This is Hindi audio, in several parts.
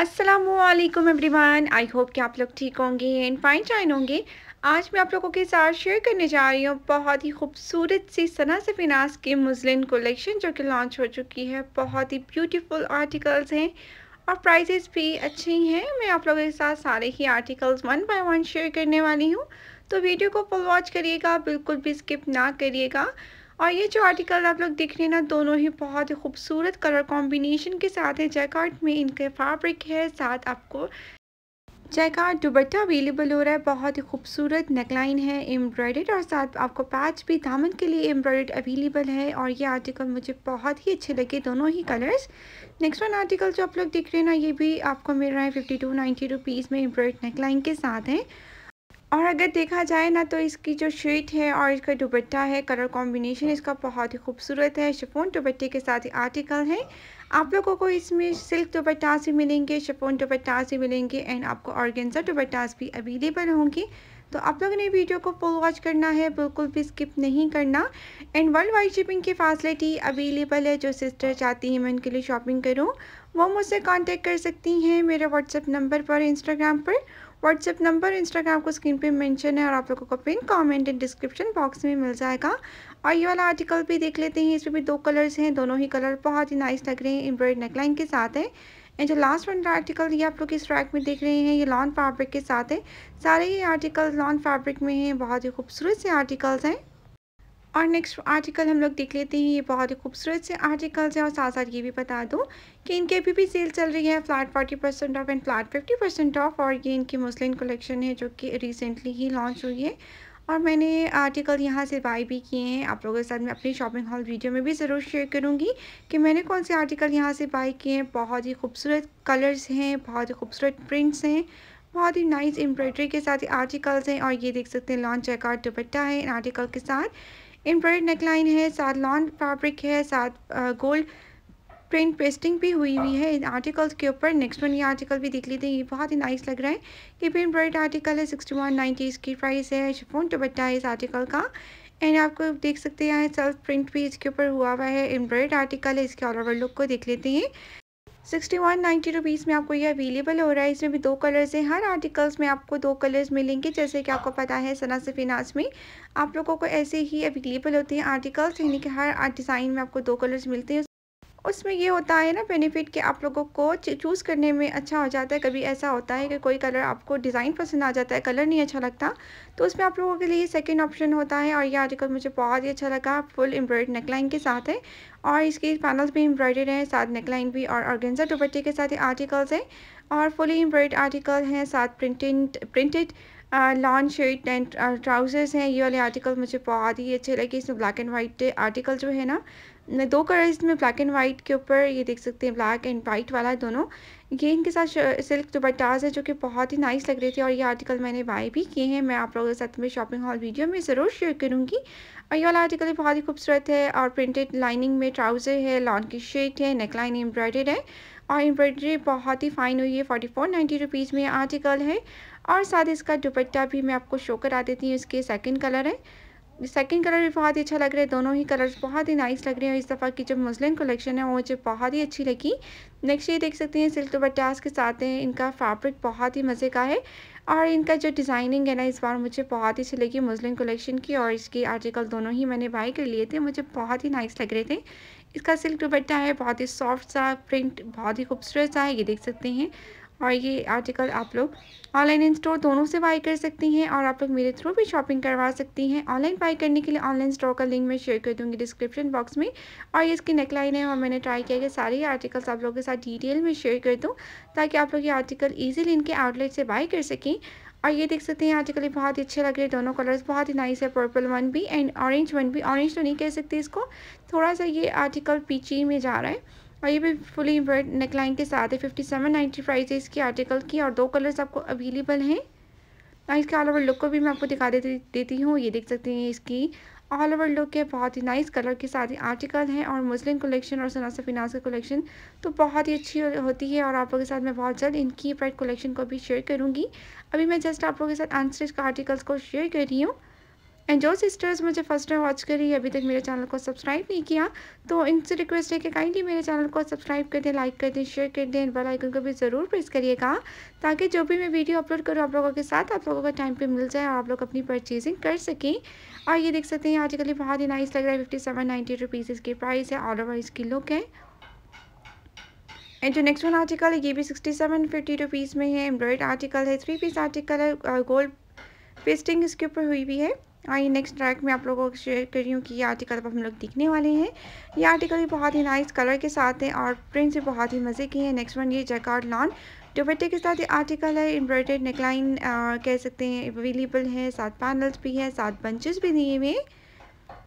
असलम एवरीवन आई होप कि आप लोग ठीक होंगे एंड फाइन चाइन होंगे आज मैं आप लोगों के साथ शेयर करने जा रही हूँ बहुत ही खूबसूरत सी सना से फिनास की मुजलिन कलेक्शन जो कि लॉन्च हो चुकी है बहुत ही ब्यूटीफुल आर्टिकल्स हैं और प्राइजेस भी अच्छे ही हैं मैं आप लोगों के साथ सारे ही articles one by one share करने वाली हूँ तो वीडियो को फुल वॉच करिएगा बिल्कुल भी स्किप ना करिएगा और ये जो आर्टिकल आप लोग देख रहे हैं ना दोनों ही बहुत ही खूबसूरत कलर कॉम्बिनेशन के साथ है जैकार्ट में इनके फैब्रिक है साथ आपको जैकार्ट दुबट्टा अवेलेबल हो रहा है बहुत ही खूबसूरत नेकलाइन है एम्ब्रॉयडेड और साथ आपको पैच भी दामन के लिए एम्ब्रॉयड अवेलेबल है और ये आर्टिकल मुझे बहुत ही अच्छे लगे दोनों ही कलर्स नेक्स्ट वन आर्टिकल जो आप लोग देख रहे हैं ना ये भी आपको मिल रहा है फिफ्टी टू नाइन्टी रुपीज़ में एम्ब्रॉयड नेकलाइन के साथ हैं और अगर देखा जाए ना तो इसकी जो शर्ट है और इसका दुपट्टा है कलर कॉम्बिनेशन हाँ। इसका बहुत ही खूबसूरत है शफोन दुपट्टे के साथ ही आर्टिकल है आप लोगों को इसमें सिल्क दुपट्टास भी मिलेंगे शफोन दुपट्टास भी मिलेंगे एंड आपको ऑर्गेंजा दुपट्टास भी अवेलेबल होंगी तो आप लोगों ने वीडियो को फुल वॉच करना है बिल्कुल भी स्किप नहीं करना एंड वर्ल्ड वाइड शिपिंग की फैसिलिटी अवेलेबल है जो सिस्टर चाहती हैं मैं उनके लिए शॉपिंग करूँ वो मुझसे कांटेक्ट कर सकती हैं मेरे व्हाट्सएप नंबर पर इंस्टाग्राम पर व्हाट्सएप नंबर इंस्टाग्राम को स्क्रीन पे मेंशन है और आप लोगों को pin comment and description box में मिल जाएगा और ये वाला आर्टिकल भी देख लेते हैं इसमें भी दो कलर्स हैं दोनों ही कलर बहुत ही नाइस लग रहे हैं एम्ब्रॉयड नेकलाइन के साथ है एंड जो लास्ट वन आर्टिकल ये आप लोग इस ट्रैक में देख रहे हैं ये लॉन फैब्रिक के साथ है सारे ही आर्टिकल लॉन फैब्रिक में हैं बहुत ही खूबसूरत से आर्टिकल्स हैं और नेक्स्ट आर्टिकल हम लोग देख लेते हैं ये बहुत ही खूबसूरत से आर्टिकल्स हैं और साथ साथ ये भी बता दूँ कि इनके अभी भी सेल चल रही है flat forty percent off and flat fifty percent off और ये इनकी मुस्लिम कलेक्शन है जो कि रिसेंटली ही लॉन्च हुई है और मैंने आर्टिकल यहाँ से बाई भी किए हैं आप लोगों के साथ मैं अपनी शॉपिंग हॉल वीडियो में भी ज़रूर शेयर करूँगी कि मैंने कौन से आर्टिकल यहाँ से बाई किए हैं बहुत ही खूबसूरत कलर्स हैं बहुत ही खूबसूरत प्रिंट्स हैं बहुत ही नाइस एम्ब्रॉयडरी के साथ आर्टिकल्स हैं और ये देख सकते हैं लॉन्च चेकआउट दुपट्टा है इन आर्टिकल के साथ एम्ब्रॉयड नेकलाइन है साथ लॉन्ग फैब्रिक है साथ गोल्ड प्रिंट पेस्टिंग भी हुई हुई है इन आर्टिकल्स के ऊपर नेक्स्ट वन ये आर्टिकल भी देख लेते हैं ये बहुत ही नाइस लग रहा है ये भी एम्ब्रॉयड आर्टिकल है सिक्सटी वन नाइन्टी इसकी प्राइस है शिफोन दुपट्टा है इस आर्टिकल का एंड आपको देख सकते हैं सेल्फ प्रिंट भी इसके ऊपर हुआ हुआ है एम्ब्रॉयड आर्टिकल है इसके ऑल ओवर लुक को देख लेते हैं सिक्सटी वन नाइन्टी रुपीज़ में आपको ये अवेलेबल हो रहा है इसमें भी दो कलर्स हैं हर आर्टिकल्स में आपको दो कलर्स मिलेंगे जैसे कि आपको पता है सना से में आप लोगों को ऐसे ही अवेलेबल होते हैं आर्टिकल्स यानी कि हर डिज़ाइन में आपको दो कलर्स मिलते हैं उसमें ये होता है ना बेनिफिट कि आप लोगों को चूज़ करने में अच्छा हो जाता है कभी ऐसा होता है कि कोई कलर आपको डिज़ाइन पसंद आ जाता है कलर नहीं अच्छा लगता तो उसमें आप लोगों के लिए सेकंड ऑप्शन होता है और ये आर्टिकल मुझे बहुत ही अच्छा लगा फुल एम्ब्रॉयड नेकलाइन के साथ है और इसके पैनल्स भी एम्ब्रॉयडेड हैं साथ नेकलाइन भी और ऑर्गेंजा दुपट्टे के साथ आर्टिकल्स हैं और फुली एम्ब्रॉयड आर्टिकल हैं साथ printed printed long shirt and trousers हैं ये वाले आर्टिकल मुझे बहुत ही अच्छे लगे इसमें ब्लैक एंड वाइट आर्टिकल जो है ना मैं दो कलर इसमें ब्लैक एंड वाइट के ऊपर ये देख सकते हैं ब्लैक एंड वाइट वाला दोनों ये इनके साथ सिल्क दुपट्टाज है जो कि बहुत ही नाइस लग रहे थे और ये आर्टिकल मैंने बाय भी किए हैं मैं आप लोगों के साथ में शॉपिंग हॉल वीडियो में ज़रूर शेयर करूँगी और ये वाला आर्टिकल बहुत ही खूबसूरत है और प्रिंटेड लाइनिंग में ट्राउज़र है लॉन्ग की शर्ट है नेकलाइन एम्ब्रॉयडेड है और एम्ब्रॉयडरी बहुत ही फाइन हुई है फोर्टी फोर नाइन्टी रुपीज़ में आर्टिकल है और साथ इसका दुपट्टा भी मैं आपको शो करा देती हूँ इसके सेकेंड कलर है सेकंड कलर भी बहुत ही अच्छा लग रहा है दोनों ही कलर्स बहुत ही नाइस लग रहे हैं इस दफ़ा की जो मुस्लिम कलेक्शन है वो मुझे बहुत ही अच्छी लगी नेक्स्ट ये देख सकते हैं सिल्क दुपट्टास के साथ हैं इनका फैब्रिक बहुत ही मज़े का है और इनका जो डिज़ाइनिंग है ना इस बार मुझे बहुत ही अच्छी लगी मुस्लिम कलेक्शन की और इसके आर्टिकल दोनों ही मैंने बाई कर लिए थे मुझे बहुत ही नाइस लग रहे थे इसका सिल्क दुपट्टा है बहुत ही सॉफ्ट सा प्रिंट बहुत ही खूबसूरत सा है ये देख सकते हैं और ये आर्टिकल आप लोग ऑनलाइन इन स्टोर दोनों से बाई कर सकती हैं और आप लोग मेरे थ्रू भी शॉपिंग करवा सकती हैं ऑनलाइन बाई करने के लिए ऑनलाइन स्टोर का लिंक मैं शेयर कर दूँगी डिस्क्रिप्शन बॉक्स में और ये इसकी नेकलाइन है और मैंने ट्राई किया कि सारे आर्टिकल्स आप लोगों के साथ डिटेल में शेयर कर दूँ ताकि आप लोग ये आर्टिकल ईजिली इनके आउटलेट से बाई कर सकें और ये देख सकते हैं आर्टिकल बहुत ही अच्छे लग रहे हैं दोनों कलर्स बहुत ही नाइस है पर्पल वन भी एंड ऑरेंज वन भी ऑरेंज तो नहीं कह सकते इसको थोड़ा सा ये आर्टिकल पीछे में जा रहा है और ये भी फुली एम्ब्रॉयड नेकलाइन के साथ है फिफ्टी सेवन नाइन्टी प्राइस है इसकी आर्टिकल की और दो कलर्स आपको अवेलेबल हैं और इसके ऑल ओवर लुक को भी मैं आपको दिखा देती देती हूँ ये देख सकते हैं इसकी ऑल ओवर लुक है बहुत ही नाइस कलर के साथ ही आर्टिकल हैं और मुस्लिम कलेक्शन और सनासा फिनास का कलेक्शन तो बहुत ही अच्छी होती है और आप लोगों के साथ मैं बहुत जल्द इनकी प्राइड कलेक्शन को भी शेयर करूँगी अभी मैं जस्ट आप लोगों के साथ आंसर का आर्टिकल्स को शेयर कर रही हूँ एंड जो सिस्टर्स मुझे फर्स्ट टाइम वॉच करी अभी तक मेरे चैनल को सब्सक्राइब नहीं किया तो इनसे रिक्वेस्ट है कि काइंडली मेरे चैनल को सब्सक्राइब कर दें लाइक कर दें शेयर कर दें बेल आइकन को भी ज़रूर प्रेस करिएगा ताकि जो भी मैं वीडियो अपलोड करूँ आप लोगों के साथ आप लोगों का टाइम पर मिल जाए और आप लोग अपनी परचेजिंग कर सकें और ये देख सकते हैं आजकल ये बहुत ही नाइस लग रहा है फिफ्टी सेवन नाइन्टी रुपीज़ इसकी प्राइस है ऑल ओवर इसकी लुक है एंड जो नेक्स्ट वन आर्टिकल है ये भी सिक्सटी सेवन फिफ्टी रुपीज़ में है एम्ब्रॉयड आर्टिकल है थ्री पीस आर्टिकल है गोल्ड uh, पेस्टिंग इसके ऊपर हुई भी है आई नेक्स्ट ट्रैक में आप लोगों को शेयर कर रही हूँ कि ये आर्टिकल अब हम लोग देखने वाले हैं ये आर्टिकल भी बहुत ही नाइस कलर के साथ है और प्रिंट्स भी बहुत ही मज़े के हैं नेक्स्ट वन ये जैकार्ड लॉन दुपट्टे के साथ ये आर्टिकल है एम्ब्रॉयडेड नेकलाइन कह सकते हैं अवेलेबल है सात पैनल्स भी हैं सात बंचेस भी दिए हुए हैं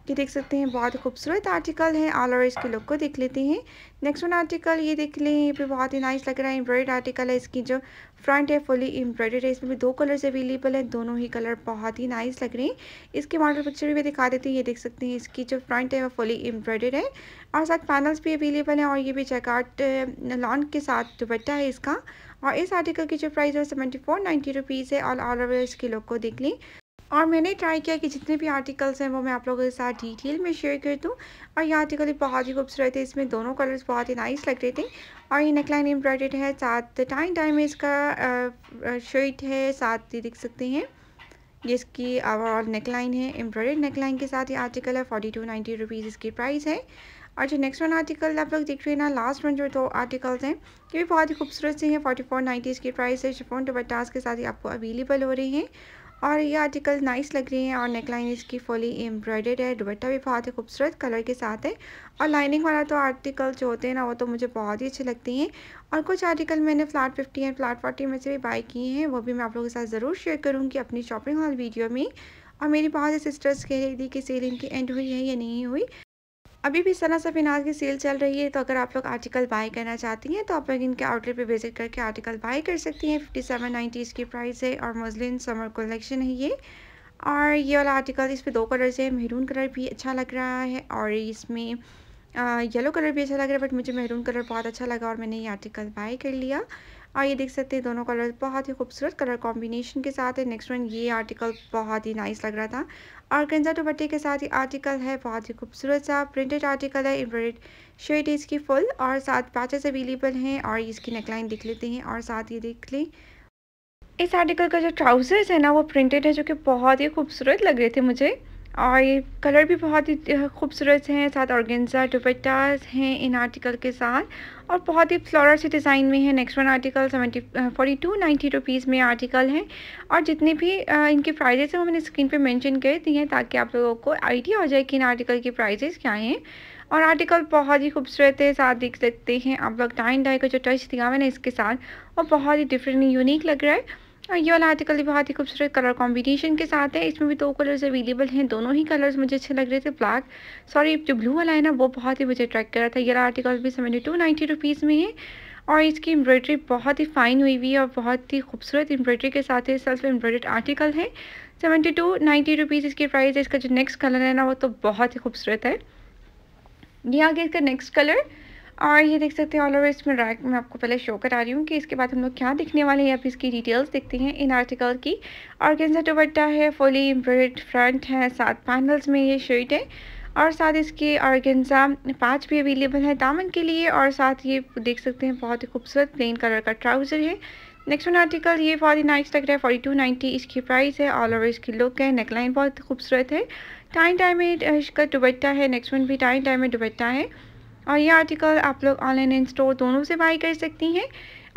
ये देख सकते हैं बहुत खूबसूरत आर्टिकल है ऑल ओवर इसके लुक को देख लेते हैं नेक्स्ट वन आर्टिकल ये देख लें ये भी बहुत ही नाइस लग रहा है एम्ब्रॉयड आर्टिकल है इसकी जो फ्रंट है फुली एम्ब्रॉयडेड है इसमें भी दो कलर्स अवेलेबल है दोनों ही कलर बहुत ही नाइस लग रहे हैं इसके मॉडल पिक्चर भी मैं दिखा देती हूँ ये देख सकते हैं इसकी जो फ्रंट है वो फुली एम्ब्रॉयडेड है और साथ पैनल्स भी अवेलेबल हैं और ये भी चेकआउट लॉन के साथ दुपट्टा है इसका और इस आर्टिकल की जो प्राइस है सेवेंटी फोर नाइन्टी रुपीज़ है और ऑल ओवर इसके लोग को देख लें और मैंने ट्राई किया कि जितने भी आर्टिकल्स हैं वो मैं आप लोगों के साथ डिटेल में शेयर कर दूँ और ये आर्टिकल बहुत ही खूबसूरत है इसमें दोनों कलर्स बहुत ही नाइस लग रहे थे और ये नेकलाइन एम्ब्रॉयडेड है साथ टाइम टाइम में इसका शर्ट है साथ ही देख सकते हैं जिसकी इसकी ओवरऑल नेकलाइन है एम्ब्रॉयडेड नेकलाइन के साथ ये आर्टिकल है फोर्टी टू नाइन्टी रुपीज़ इसकी प्राइस है और जो नेक्स्ट वन आर्टिकल आप लोग देख रहे हैं ना लास्ट वन जो दो आर्टिकल्स हैं ये भी बहुत ही खूबसूरत से हैं फोर्टी फोर नाइन्टी इसकी प्राइस है शिफोन बटास के साथ ही आपको अवेलेबल हो रही हैं और ये आर्टिकल नाइस लग रही हैं और नेकलाइन इसकी फुली एम्ब्रॉयडेड है दुबट्टा भी बहुत ही खूबसूरत कलर के साथ है और लाइनिंग वाला तो आर्टिकल जो होते हैं ना वो तो मुझे बहुत ही अच्छे लगते हैं और कुछ आर्टिकल मैंने flat fifty and flat forty में से भी बाई किए हैं वो भी मैं आप लोगों के साथ ज़रूर शेयर करूँगी अपनी शॉपिंग हॉल वीडियो में और मेरी बहुत सी सिस्टर्स कह रही थी कि सेल की एंड हुई है या नहीं हुई अभी भी सना सफिनाज की सेल चल रही है तो अगर आप लोग आर्टिकल बाय करना चाहती हैं तो आप लोग इनके आउटलेट पे विजिट करके आर्टिकल बाय कर सकती हैं फिफ्टी सेवन नाइन्टी इसकी प्राइस है और मुस्लिन समर कलेक्शन है ये और ये वाला आर्टिकल इस पर दो कलर्स है मेहरून कलर भी अच्छा लग रहा है और इसमें येलो कलर भी अच्छा लग रहा है बट मुझे मेहरून कलर बहुत अच्छा लगा और मैंने ये आर्टिकल बाय कर लिया और ये देख सकते हैं दोनों कलर बहुत ही खूबसूरत कलर कॉम्बिनेशन के साथ है नेक्स्ट वन ये आर्टिकल बहुत ही नाइस लग रहा था और कंजा दुपट्टे के साथ ये आर्टिकल है बहुत ही खूबसूरत सा प्रिंटेड आर्टिकल है एम्ब्रॉइड शर्ट इसकी फुल और साथ पैचेस अवेलेबल हैं और इसकी नेकलाइन दिख लेते हैं और साथ ये देख लें इस आर्टिकल का जो ट्राउज़र्स है ना वो प्रिंटेड है जो कि बहुत ही खूबसूरत लग रहे थे मुझे और ये कलर भी बहुत ही खूबसूरत हैं साथ ऑर्गेन्जा दुपट्टाज हैं इन आर्टिकल के साथ और बहुत ही फ्लोरल से डिज़ाइन में है next one article seventy forty two ninety rupees में आर्टिकल हैं और जितने भी इनके प्राइजेस हैं वो मैंने स्क्रीन पे मेंशन कर दिए हैं ताकि आप लोगों को आइडिया हो जाए कि इन आर्टिकल के प्राइजेस क्या हैं और आर्टिकल बहुत ही खूबसूरत है साथ देख सकते हैं आप लोग टाइन डाई का जो टच दिया मैंने इसके साथ वो बहुत ही डिफरेंट यूनिक लग रहा है और ये वाला आर्टिकल भी बहुत ही खूबसूरत कलर कॉम्बिनेशन के साथ है इसमें भी दो कलर्स अवेलेबल हैं दोनों ही कलर्स मुझे अच्छे लग रहे थे ब्लैक सॉरी जो ब्लू वाला है ना वो बहुत ही मुझे अट्रैक्ट कर रहा था ये वाला आर्टिकल भी सेवेंटी टू नाइन्टी रुपीज़ में है और इसकी एम्ब्रॉयडरी बहुत ही फाइन हुई हुई है और बहुत ही खूबसूरत एम्ब्रॉयडरी के साथ है सेल्फ एम्ब्रॉयड आर्टिकल है सेवेंटी टू नाइन्टी रुपीज़ इसकी प्राइस है इसका जो नेक्स्ट कलर है ना वो तो बहुत ही खूबसूरत है ये आ गया इसका नेक्स्ट कलर और ये देख सकते हैं ऑल ओवर इसमें रैक मैं आपको पहले शो करा रही हूँ कि इसके बाद हम लोग क्या दिखने वाले हैं अब इसकी डिटेल्स देखते हैं इन आर्टिकल की ऑर्गेंजा दुबट्टा है फुली एम्ब्रॉयड फ्रंट है सात पैनल्स में ये शर्ट है और साथ इसके ऑर्गेंजा पाँच भी अवेलेबल है दामन के लिए और साथ ये देख सकते हैं बहुत ही खूबसूरत प्लेन कलर का ट्राउज़र है नेक्स्ट वन आर्टिकल ये फॉर्टी नाइन्स तक है फोर्टी टू नाइन्टी इसकी प्राइस है ऑल ओवर इसकी लुक है नेकलाइन बहुत खूबसूरत है टाइम टाइम में इसका दुबट्टा है नेक्स्ट वन भी टाइम टाइम में दुबट्टा है और ये आर्टिकल आप लोग ऑनलाइन एंड स्टोर दोनों से बाई कर सकती हैं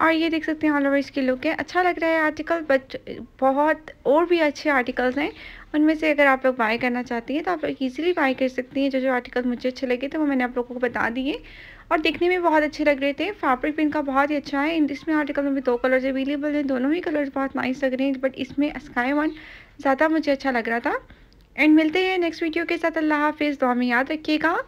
और ये देख सकते हैं ऑल ओवर इसकी लुक है अच्छा लग रहा है आर्टिकल बट बहुत और भी अच्छे आर्टिकल्स हैं उनमें से अगर आप लोग बाय करना चाहती हैं तो आप लोग ईजिली बाय कर सकती हैं जो जो आर्टिकल मुझे अच्छे लगे थे तो वो मैंने आप लोगों को बता दिए और देखने में बहुत अच्छे लग रहे थे फैब्रिक भी इनका बहुत ही अच्छा है इसमें आर्टिकल में दो कलर्स अवेलेबल हैं दोनों ही कलर्स बहुत नाइस लग रहे हैं बट इसमें स्काई वन ज़्यादा मुझे अच्छा लग रहा था एंड मिलते हैं नेक्स्ट वीडियो के साथ अल्लाह हाफिज़ दुआ में याद रखिएगा